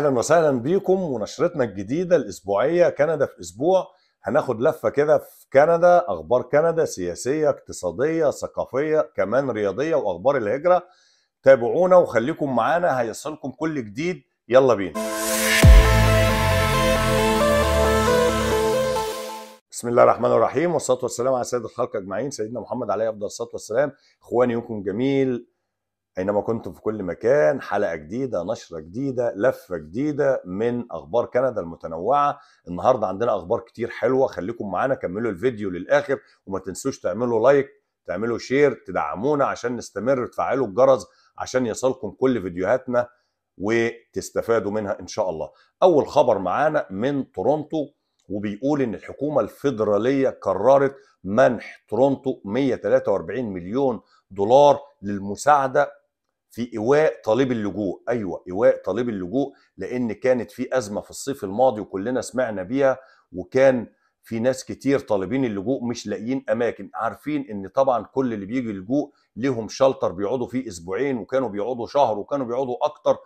اهلا وسهلا بيكم ونشرتنا الجديده الاسبوعيه كندا في اسبوع هناخد لفه كده في كندا اخبار كندا سياسيه اقتصاديه ثقافيه كمان رياضيه واخبار الهجره تابعونا وخليكم معانا هيصلكم كل جديد يلا بينا بسم الله الرحمن الرحيم والصلاه والسلام على سيد الخلق اجمعين سيدنا محمد عليه افضل الصلاه والسلام اخواني يومكم جميل اينما كنتم في كل مكان حلقة جديدة نشرة جديدة لفة جديدة من أخبار كندا المتنوعة النهاردة عندنا أخبار كتير حلوة خليكم معانا كملوا الفيديو للآخر وما تنسوش تعملوا لايك تعملوا شير تدعمونا عشان نستمر تفعلوا الجرس عشان يصلكم كل فيديوهاتنا وتستفادوا منها إن شاء الله أول خبر معانا من تورونتو وبيقول ان الحكومه الفيدراليه قررت منح تورونتو 143 مليون دولار للمساعده في ايواء طالب اللجوء ايوه ايواء طالب اللجوء لان كانت في ازمه في الصيف الماضي وكلنا سمعنا بيها وكان في ناس كتير طالبين اللجوء مش لاقيين اماكن عارفين ان طبعا كل اللي بيجي لجوء ليهم شلتر بيقعدوا فيه اسبوعين وكانوا بيقعدوا شهر وكانوا بيقعدوا اكتر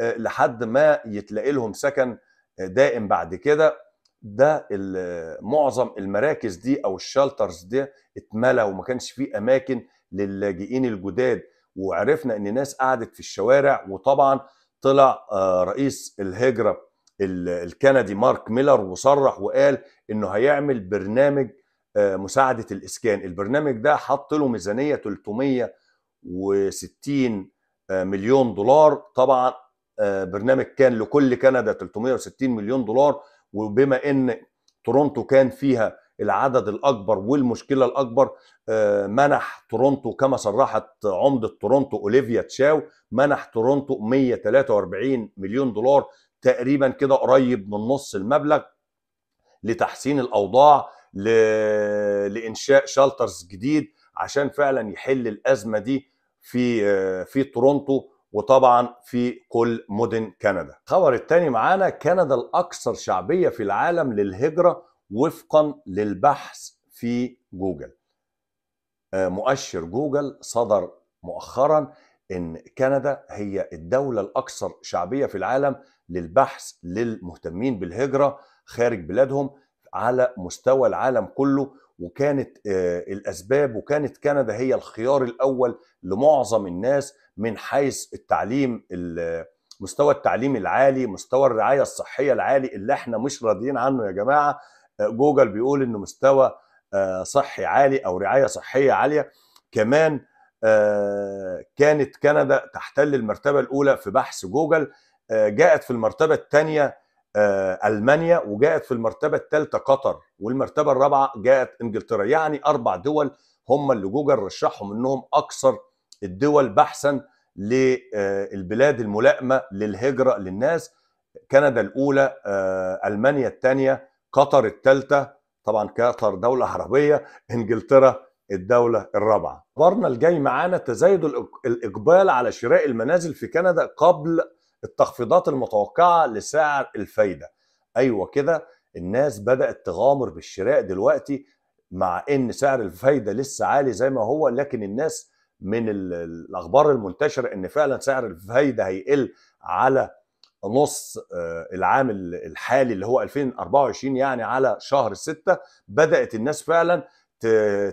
آه، لحد ما يتلاقي لهم سكن آه، دائم بعد كده ده معظم المراكز دي او الشلترز دي اتملى وما كانش فيه اماكن للاجئين الجداد وعرفنا ان ناس قعدت في الشوارع وطبعا طلع آه، رئيس الهجره الكندي مارك ميلر وصرح وقال انه هيعمل برنامج آه، مساعده الاسكان البرنامج ده حط له ميزانيه 360 آه، مليون دولار طبعا برنامج كان لكل كندا 360 مليون دولار وبما ان تورونتو كان فيها العدد الاكبر والمشكله الاكبر آه، منح تورونتو كما صرحت عمده تورونتو اوليفيا تشاو منح تورونتو 143 مليون دولار تقريبا كده قريب من نص المبلغ لتحسين الاوضاع ل... لانشاء شالترز جديد عشان فعلا يحل الازمه دي في آه، في تورونتو وطبعا في كل مدن كندا. الخبر الثاني معانا كندا الاكثر شعبيه في العالم للهجره وفقا للبحث في جوجل آه، مؤشر جوجل صدر مؤخرا ان كندا هي الدوله الاكثر شعبيه في العالم للبحث للمهتمين بالهجره خارج بلادهم على مستوى العالم كله وكانت آه، الاسباب وكانت كندا هي الخيار الاول لمعظم الناس من حيث التعليم مستوى التعليم العالي مستوى الرعايه الصحيه العالي اللي احنا مش راضيين عنه يا جماعه جوجل بيقول انه مستوى آه، صحي عالي او رعايه صحيه عاليه كمان آه، كانت كندا تحتل المرتبه الاولى في بحث جوجل آه، جاءت في المرتبه الثانيه المانيا وجاءت في المرتبه الثالثه قطر والمرتبه الرابعه جاءت انجلترا يعني اربع دول هم اللي جوجل رشحهم انهم اكثر الدول بحثا للبلاد الملائمه للهجره للناس كندا الاولى المانيا الثانيه قطر الثالثه طبعا قطر دوله عربيه انجلترا الدولة الرابعة برنا الجاي معانا تزايد الإقبال على شراء المنازل في كندا قبل التخفيضات المتوقعة لسعر الفايدة أيوة كده الناس بدأت تغامر بالشراء دلوقتي مع ان سعر الفايده لسه عالي زي ما هو لكن الناس من الاخبار المنتشره ان فعلا سعر الفايده هيقل على نص آه، العام الحالي اللي هو 2024 يعني على شهر 6 بدات الناس فعلا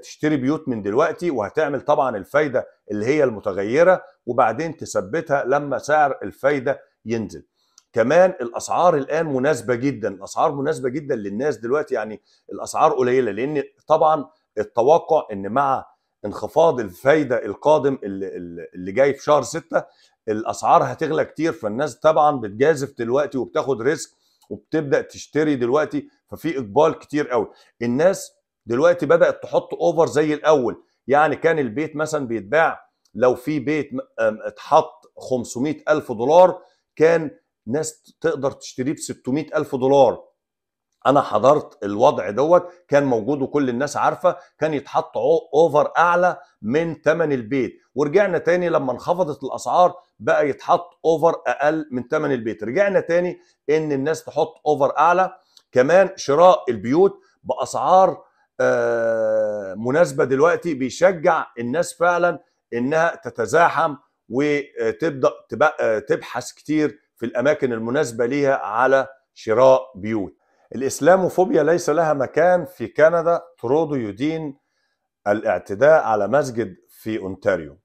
تشتري بيوت من دلوقتي وهتعمل طبعا الفايده اللي هي المتغيره وبعدين تثبتها لما سعر الفايده ينزل كمان الاسعار الان مناسبه جدا الاسعار مناسبه جدا للناس دلوقتي يعني الاسعار قليله لان طبعا التوقع ان مع انخفاض الفايده القادم اللي, جاي في شهر 6 الاسعار هتغلى كتير فالناس طبعا بتجازف دلوقتي وبتاخد ريسك وبتبدا تشتري دلوقتي ففي اقبال كتير قوي الناس دلوقتي بدات تحط اوفر زي الاول يعني كان البيت مثلا بيتباع لو في بيت اتحط 500 ألف دولار كان ناس تقدر تشتريه ب 600 ألف دولار انا حضرت الوضع دوت كان موجود وكل الناس عارفه كان يتحط اوفر اعلى من ثمن البيت ورجعنا تاني لما انخفضت الاسعار بقى يتحط اوفر اقل من ثمن البيت رجعنا تاني ان الناس تحط اوفر اعلى كمان شراء البيوت باسعار آه، مناسبه دلوقتي بيشجع الناس فعلا انها تتزاحم وتبدا تبحث كتير في الاماكن المناسبه ليها على شراء بيوت الإسلاموفوبيا ليس لها مكان في كندا ترودو يدين الاعتداء على مسجد في أونتاريو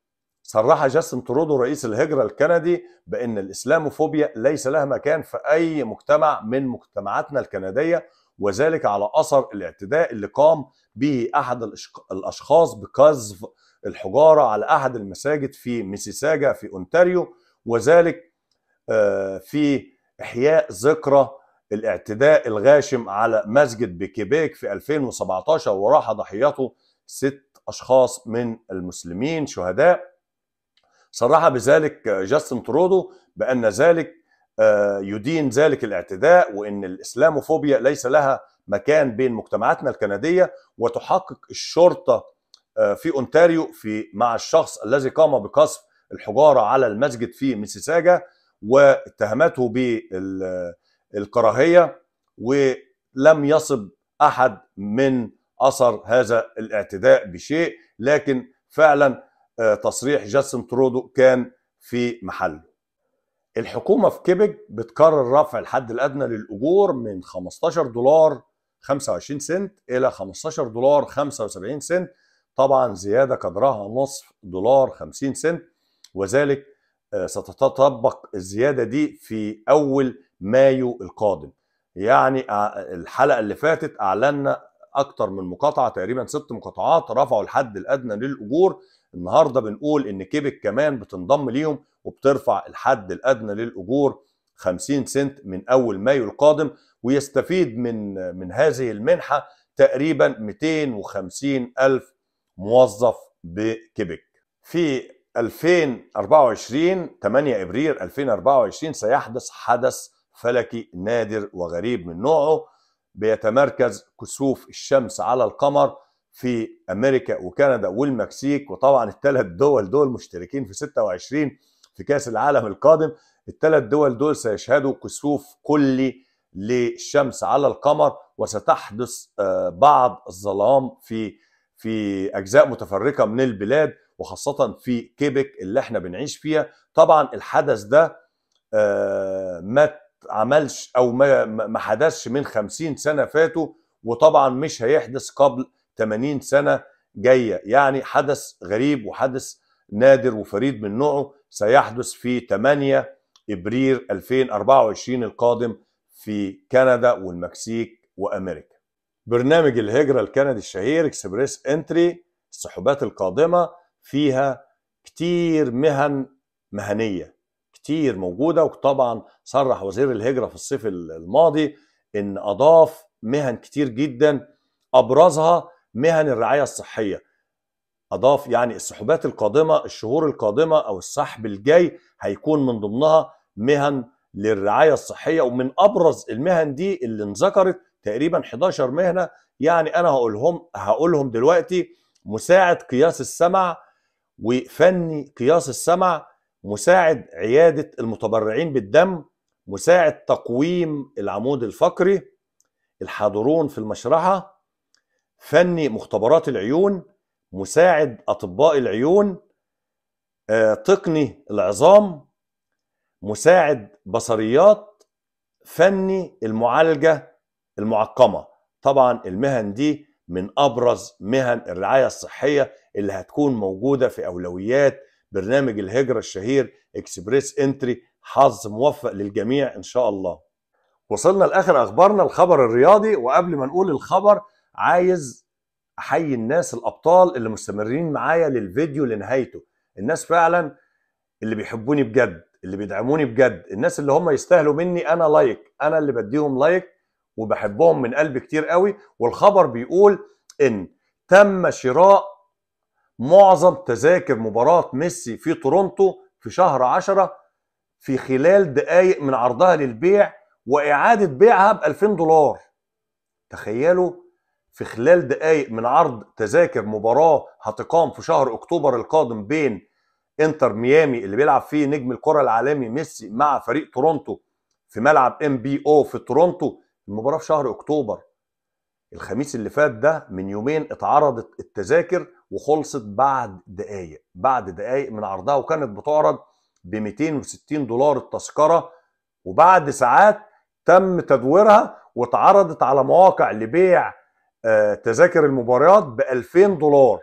صرح جاستن ترودو رئيس الهجرة الكندي بأن الإسلاموفوبيا ليس لها مكان في أي مجتمع من مجتمعاتنا الكندية وذلك على أثر الاعتداء اللي قام به أحد الأشخاص بقذف الحجارة على أحد المساجد في ميسيساجا في أونتاريو وذلك آه، في إحياء ذكرى الاعتداء الغاشم على مسجد بكيبيك في 2017 وراح ضحيته ست أشخاص من المسلمين شهداء صرح بذلك جاستن ترودو بأن ذلك آه، يدين ذلك الاعتداء وأن الإسلاموفوبيا ليس لها مكان بين مجتمعاتنا الكندية وتحقق الشرطة آه، في أونتاريو في مع الشخص الذي قام بقصف الحجارة على المسجد في ميسيساجا واتهمته بال الكراهيه ولم يصب احد من اثر هذا الاعتداء بشيء لكن فعلا آه، تصريح جاستن ترودو كان في محله الحكومة في كيبك بتقرر رفع الحد الأدنى للأجور من 15 دولار 25 سنت إلى 15 دولار 75 سنت طبعا زيادة قدرها نصف دولار 50 سنت وذلك آه، ستتطبق الزيادة دي في أول مايو القادم يعني الحلقه اللي فاتت اعلنا اكتر من مقاطعه تقريبا ست مقاطعات رفعوا الحد الادنى للاجور النهارده بنقول ان كيبك كمان بتنضم ليهم وبترفع الحد الادنى للاجور 50 سنت من اول مايو القادم ويستفيد من من هذه المنحه تقريبا 250 الف موظف بكيبك في 2024 8 ابريل 2024 سيحدث حدث فلكي نادر وغريب من نوعه بيتمركز كسوف الشمس على القمر في امريكا وكندا والمكسيك وطبعا الثلاث دول دول مشتركين في 26 في كاس العالم القادم الثلاث دول دول سيشهدوا كسوف كلي للشمس على القمر وستحدث آه، بعض الظلام في في اجزاء متفرقه من البلاد وخاصه في كيبك اللي احنا بنعيش فيها طبعا الحدث ده آه، مات عملش او ما ما حدثش من 50 سنه فاتوا وطبعا مش هيحدث قبل 80 سنه جايه يعني حدث غريب وحدث نادر وفريد من نوعه سيحدث في 8 ابريل 2024 القادم في كندا والمكسيك وامريكا برنامج الهجره الكندي الشهير اكسبريس انتري السحوبات القادمه فيها كتير مهن مهنيه كتير موجوده وطبعا صرح وزير الهجره في الصيف الماضي ان اضاف مهن كتير جدا ابرزها مهن الرعايه الصحيه اضاف يعني السحوبات القادمه الشهور القادمه او السحب الجاي هيكون من ضمنها مهن للرعايه الصحيه ومن ابرز المهن دي اللي انذكرت تقريبا 11 مهنه يعني انا هقولهم هقولهم دلوقتي مساعد قياس السمع وفني قياس السمع مساعد عياده المتبرعين بالدم مساعد تقويم العمود الفقري الحاضرون في المشرحه فني مختبرات العيون مساعد اطباء العيون آه، تقني العظام مساعد بصريات فني المعالجه المعقمه طبعا المهن دي من ابرز مهن الرعايه الصحيه اللي هتكون موجوده في اولويات برنامج الهجرة الشهير اكسبريس انتري حظ موفق للجميع ان شاء الله وصلنا لاخر اخبارنا الخبر الرياضي وقبل ما نقول الخبر عايز احيي الناس الابطال اللي مستمرين معايا للفيديو لنهايته الناس فعلا اللي بيحبوني بجد اللي بيدعموني بجد الناس اللي هم يستاهلوا مني انا لايك انا اللي بديهم لايك وبحبهم من قلبي كتير قوي والخبر بيقول ان تم شراء معظم تذاكر مباراة ميسي في تورونتو في شهر 10 في خلال دقايق من عرضها للبيع وإعادة بيعها ب 2000 دولار تخيلوا في خلال دقايق من عرض تذاكر مباراة هتقام في شهر أكتوبر القادم بين انتر ميامي اللي بيلعب فيه نجم الكرة العالمي ميسي مع فريق تورونتو في ملعب ام بي او في تورونتو المباراة في شهر أكتوبر الخميس اللي فات ده من يومين اتعرضت التذاكر وخلصت بعد دقايق بعد دقايق من عرضها وكانت بتعرض ب 260 دولار التذكره وبعد ساعات تم تدويرها واتعرضت على مواقع لبيع آه، تذاكر المباريات ب 2000 دولار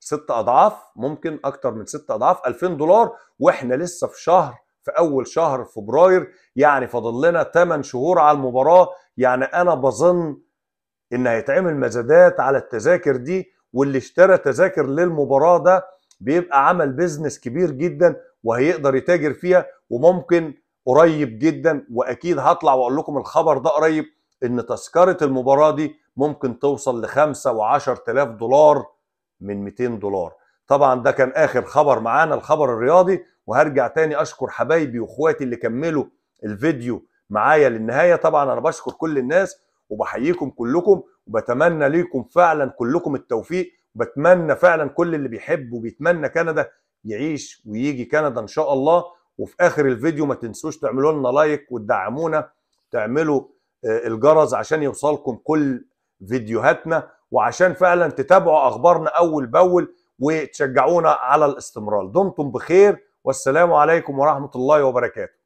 ست اضعاف ممكن اكتر من ست اضعاف 2000 دولار واحنا لسه في شهر في اول شهر فبراير يعني فاضل لنا 8 شهور على المباراه يعني انا بظن ان هيتعمل مزادات على التذاكر دي واللي اشترى تذاكر للمباراه ده بيبقى عمل بيزنس كبير جدا وهيقدر يتاجر فيها وممكن قريب جدا واكيد هطلع واقول لكم الخبر ده قريب ان تذكره المباراه دي ممكن توصل ل 5 و10000 دولار من 200 دولار طبعا ده كان اخر خبر معانا الخبر الرياضي وهرجع تاني اشكر حبايبي واخواتي اللي كملوا الفيديو معايا للنهايه طبعا انا بشكر كل الناس وبحييكم كلكم وبتمنى ليكم فعلا كلكم التوفيق وبتمنى فعلا كل اللي بيحب وبيتمنى كندا يعيش ويجي كندا ان شاء الله وفي اخر الفيديو ما تنسوش تعملوا لنا لايك وتدعمونا تعملوا آه، الجرس عشان يوصلكم كل فيديوهاتنا وعشان فعلا تتابعوا اخبارنا اول باول وتشجعونا على الاستمرار دمتم بخير والسلام عليكم ورحمه الله وبركاته